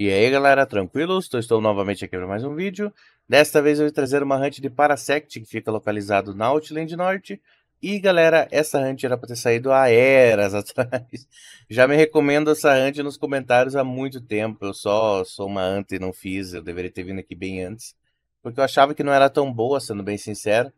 E aí galera, tranquilos? Estou novamente aqui para mais um vídeo. Desta vez eu vou trazer uma hunt de Parasect que fica localizado na Outland Norte. E galera, essa hunt era para ter saído há eras atrás. Já me recomendo essa hunt nos comentários há muito tempo. Eu só sou uma hunt e não fiz, eu deveria ter vindo aqui bem antes. Porque eu achava que não era tão boa, sendo bem sincero.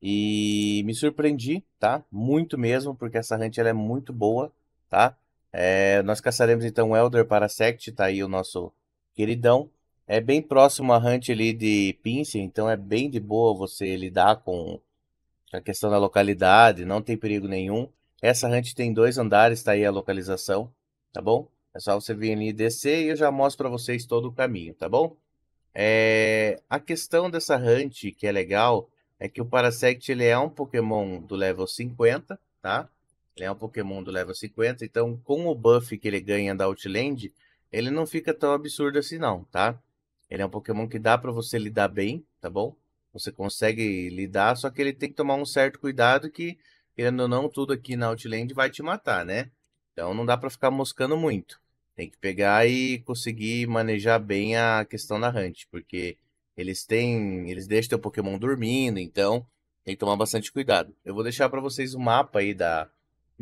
E me surpreendi, tá? Muito mesmo, porque essa hunt ela é muito boa, tá? É, nós caçaremos então o Elder para Sect, tá aí o nosso queridão. É bem próximo a Hunt ali de Pince, então é bem de boa você lidar com a questão da localidade, não tem perigo nenhum. Essa Hunt tem dois andares, tá aí a localização, tá bom? É só você vir ali descer e eu já mostro para vocês todo o caminho, tá bom? É, a questão dessa Hunt que é legal é que o Parasect ele é um Pokémon do level 50, tá? Ele é um Pokémon do level 50, então com o buff que ele ganha da Outland, ele não fica tão absurdo assim não, tá? Ele é um Pokémon que dá para você lidar bem, tá bom? Você consegue lidar, só que ele tem que tomar um certo cuidado que, querendo ou não, tudo aqui na Outland vai te matar, né? Então não dá para ficar moscando muito. Tem que pegar e conseguir manejar bem a questão da hunt, porque eles têm, eles deixam teu Pokémon dormindo, então tem que tomar bastante cuidado. Eu vou deixar para vocês o mapa aí da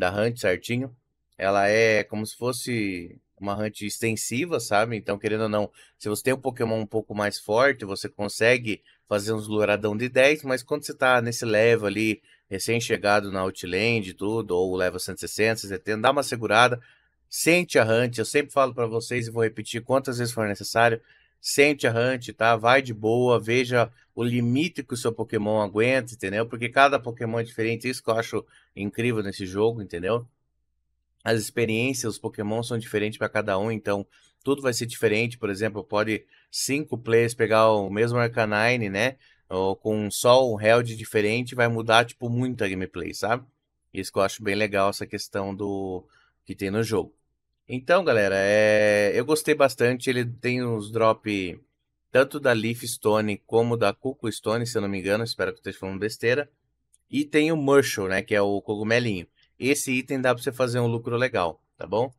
da hunt certinho. Ela é como se fosse uma hunt extensiva, sabe? Então, querendo ou não, se você tem um Pokémon um pouco mais forte, você consegue fazer uns louradão de 10, mas quando você tá nesse level ali, recém-chegado na Outland e tudo, ou level 160, 170, dá uma segurada, sente a hunt. Eu sempre falo para vocês e vou repetir quantas vezes for necessário, sente a hunt, tá? Vai de boa, veja o limite que o seu Pokémon aguenta, entendeu? Porque cada Pokémon é diferente, isso que eu acho incrível nesse jogo, entendeu? As experiências, os Pokémon são diferentes para cada um, então tudo vai ser diferente. Por exemplo, pode cinco players pegar o mesmo Arcanine, né? Ou com só um held diferente, vai mudar, tipo, muito a gameplay, sabe? Isso que eu acho bem legal, essa questão do que tem no jogo. Então, galera, é... eu gostei bastante. Ele tem uns drop tanto da Leaf Stone como da Cuco Stone, se eu não me engano. Espero que eu esteja falando besteira. E tem o Murchel, né? Que é o cogumelinho. Esse item dá pra você fazer um lucro legal, tá bom?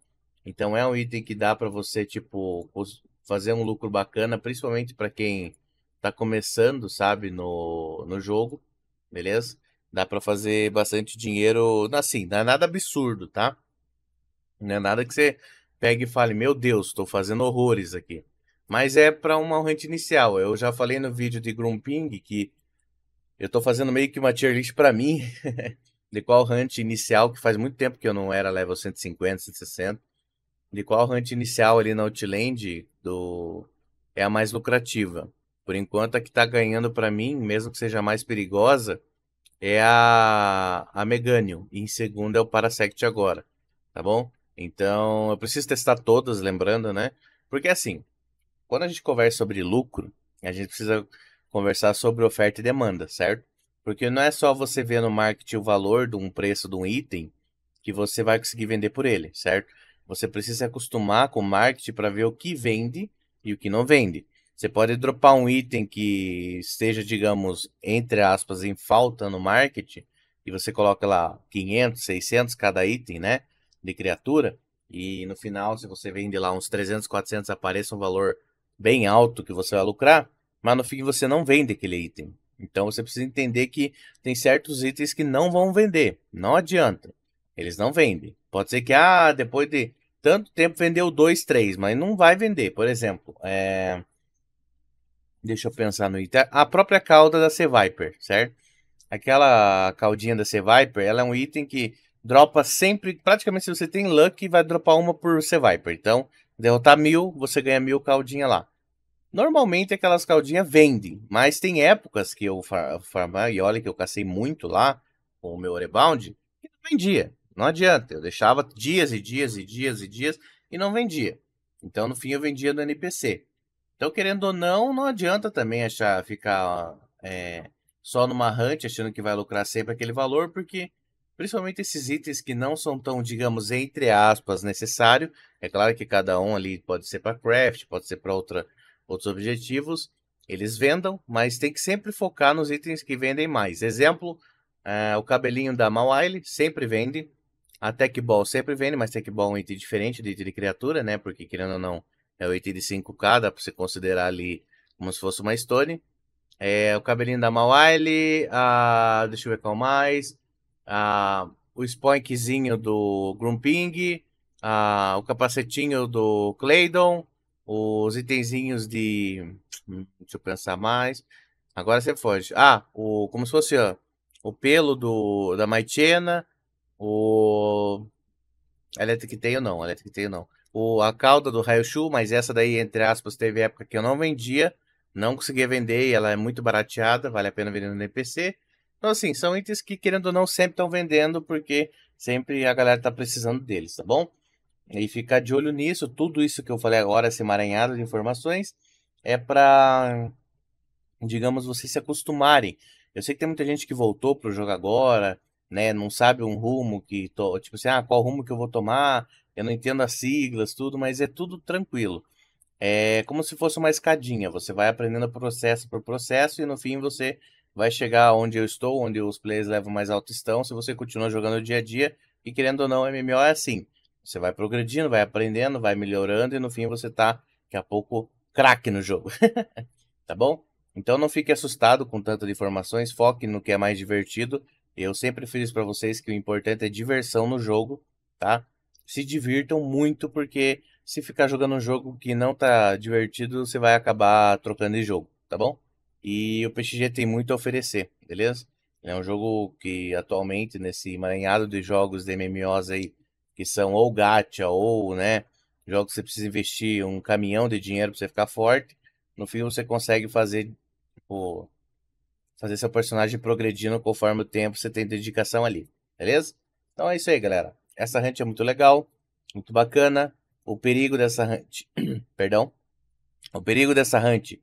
Então é um item que dá para você, tipo, fazer um lucro bacana, principalmente para quem tá começando, sabe, no, no jogo, beleza? Dá para fazer bastante dinheiro, assim, não é nada absurdo, tá? Não é nada que você pegue e fale, meu Deus, estou fazendo horrores aqui. Mas é para uma rente inicial. Eu já falei no vídeo de Grumping que eu estou fazendo meio que uma tier list para mim, de qual hunt inicial, que faz muito tempo que eu não era level 150, 160, de qual hunt inicial ali na Outland do... é a mais lucrativa. Por enquanto, a que está ganhando para mim, mesmo que seja mais perigosa, é a, a Meganium. E em segundo é o Parasect agora, tá bom? Então, eu preciso testar todas, lembrando, né? Porque assim, quando a gente conversa sobre lucro, a gente precisa conversar sobre oferta e demanda, certo? Porque não é só você ver no marketing o valor de um preço de um item que você vai conseguir vender por ele, certo? Você precisa se acostumar com o marketing para ver o que vende e o que não vende. Você pode dropar um item que esteja, digamos, entre aspas, em falta no marketing, e você coloca lá 500, 600 cada item, né? de criatura. E no final, se você vende lá uns 300, 400, apareça um valor bem alto que você vai lucrar, mas no fim você não vende aquele item. Então você precisa entender que tem certos itens que não vão vender. Não adianta. Eles não vendem. Pode ser que, ah, depois de tanto tempo vendeu dois três mas não vai vender. Por exemplo, é... deixa eu pensar no item. A própria cauda da C-Viper, certo? Aquela caudinha da C-Viper, ela é um item que Dropa sempre, praticamente se você tem luck, vai dropar uma por você Viper. Então, derrotar mil, você ganha mil caldinha lá. Normalmente aquelas caldinhas vendem, mas tem épocas que eu farmar, e olha que eu cacei muito lá com o meu rebound, que não vendia. Não adianta, eu deixava dias e dias e dias e dias e não vendia. Então no fim eu vendia no NPC. Então querendo ou não, não adianta também achar ficar é, só numa hunt achando que vai lucrar sempre aquele valor, porque principalmente esses itens que não são tão, digamos, entre aspas, necessário. É claro que cada um ali pode ser para craft, pode ser para outros objetivos. Eles vendam, mas tem que sempre focar nos itens que vendem mais. Exemplo, eh, o cabelinho da Mawile sempre vende. A Tech Ball sempre vende, mas Tech Ball é um item diferente do item de criatura, né? Porque, querendo ou não, é o item de 5k, dá para você considerar ali como se fosse uma Stone. É, o cabelinho da Mawile, a... deixa eu ver qual mais o spoinkzinho do Grumping, o capacetinho do Claydon, os itenzinhos de. Hum, deixa eu pensar mais. Agora você foge. Ah, o, como se fosse ó, o pelo do, da Maitena, o. Electric Tail não, Electric Tail não. O, a cauda do Shu, mas essa daí, entre aspas, teve época que eu não vendia. Não conseguia vender, ela é muito barateada, vale a pena vender no NPC. Então, assim, são itens que, querendo ou não, sempre estão vendendo, porque sempre a galera está precisando deles, tá bom? E ficar de olho nisso, tudo isso que eu falei agora, esse emaranhado de informações, é para, digamos, vocês se acostumarem. Eu sei que tem muita gente que voltou pro jogo agora, né? Não sabe um rumo que tipo assim, ah, qual rumo que eu vou tomar? Eu não entendo as siglas, tudo, mas é tudo tranquilo. É como se fosse uma escadinha. Você vai aprendendo processo por processo e no fim você vai chegar onde eu estou, onde os players levam mais alto estão, se você continua jogando dia a dia, e querendo ou não, MMO é assim. Você vai progredindo, vai aprendendo, vai melhorando, e no fim você tá, daqui a pouco, craque no jogo. tá bom? Então não fique assustado com tantas informações, foque no que é mais divertido. Eu sempre fiz para vocês que o importante é diversão no jogo, tá? Se divirtam muito, porque se ficar jogando um jogo que não tá divertido, você vai acabar trocando de jogo, tá bom? E o PXG tem muito a oferecer, beleza? É um jogo que atualmente, nesse emaranhado de jogos de MMOs aí, que são ou gacha ou, né, jogos que você precisa investir um caminhão de dinheiro para você ficar forte, no fim você consegue fazer, tipo, fazer seu personagem progredindo conforme o tempo você tem dedicação ali, beleza? Então é isso aí, galera. Essa hunt é muito legal, muito bacana. O perigo dessa hunt, perdão, o perigo dessa hunt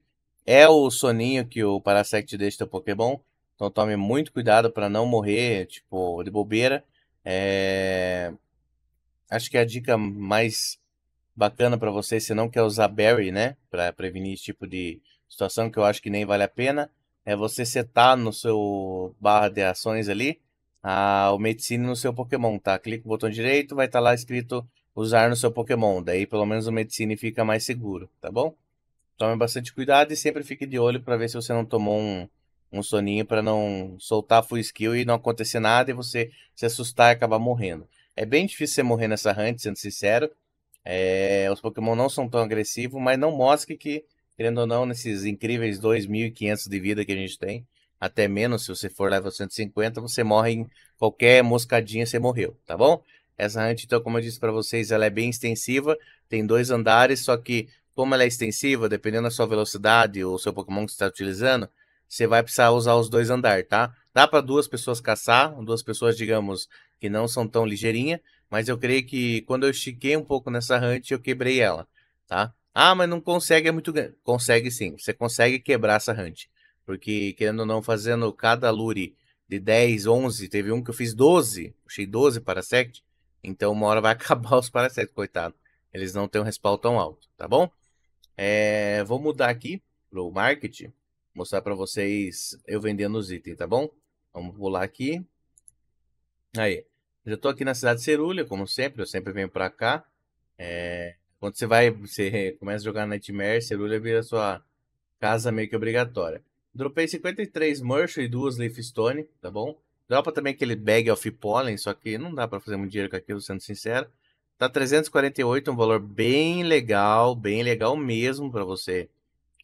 é o soninho que o Parasect deixa do Pokémon. Então tome muito cuidado para não morrer, tipo, de bobeira. É... Acho que a dica mais bacana para você, se não quer usar Berry, né? Para prevenir esse tipo de situação, que eu acho que nem vale a pena, é você setar no seu barra de ações ali a, o Medicine no seu Pokémon, tá? Clica no botão direito, vai estar tá lá escrito usar no seu Pokémon. Daí pelo menos o Medicine fica mais seguro, tá bom? tome bastante cuidado e sempre fique de olho para ver se você não tomou um, um soninho para não soltar full skill e não acontecer nada e você se assustar e acabar morrendo. É bem difícil você morrer nessa hunt, sendo sincero. É, os Pokémon não são tão agressivos, mas não mostre que, querendo ou não, nesses incríveis 2.500 de vida que a gente tem, até menos se você for level 150, você morre em qualquer moscadinha, você morreu, tá bom? Essa hunt, então, como eu disse para vocês, ela é bem extensiva, tem dois andares, só que como ela é extensiva, dependendo da sua velocidade ou seu Pokémon que você está utilizando, você vai precisar usar os dois andar, tá? Dá para duas pessoas caçar, duas pessoas, digamos, que não são tão ligeirinha, mas eu creio que quando eu estiquei um pouco nessa hunt, eu quebrei ela, tá? Ah, mas não consegue, é muito grande. Consegue sim, você consegue quebrar essa hunt. Porque, querendo ou não, fazendo cada lure de 10, 11, teve um que eu fiz 12, achei 12 para sect, então uma hora vai acabar os para sect, coitado. Eles não têm um respaldo tão alto, tá bom? É, vou mudar aqui para o marketing, mostrar para vocês eu vendendo os itens, tá bom? Vamos pular aqui. Aí, já estou aqui na cidade de Cerulha, como sempre, eu sempre venho para cá. É, quando você vai, você começa a jogar Nightmare, Cerulha vira sua casa meio que obrigatória. Dropei 53 Merchant e duas Leaf Stone tá bom? Dropa também aquele Bag of Pollen, só que não dá para fazer muito dinheiro com aquilo, sendo sincero. Tá 348, um valor bem legal, bem legal mesmo para você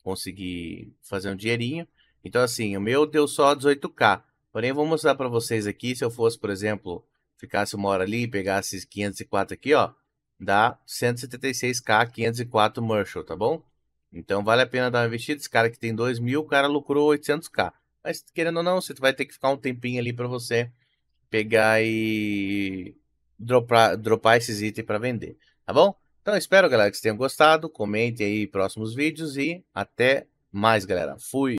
conseguir fazer um dinheirinho. Então, assim, o meu deu só 18K. Porém, eu vou mostrar para vocês aqui, se eu fosse, por exemplo, ficasse uma hora ali e pegasse 504 aqui, ó, dá 176K, 504 Marshall, tá bom? Então, vale a pena dar uma investida. Esse cara que tem 2 mil, o cara lucrou 800K. Mas, querendo ou não, você vai ter que ficar um tempinho ali para você pegar e dropar, dropar esses itens para vender, tá bom? Então espero, galera, que vocês tenham gostado. Comentem aí próximos vídeos e até mais, galera. Fui!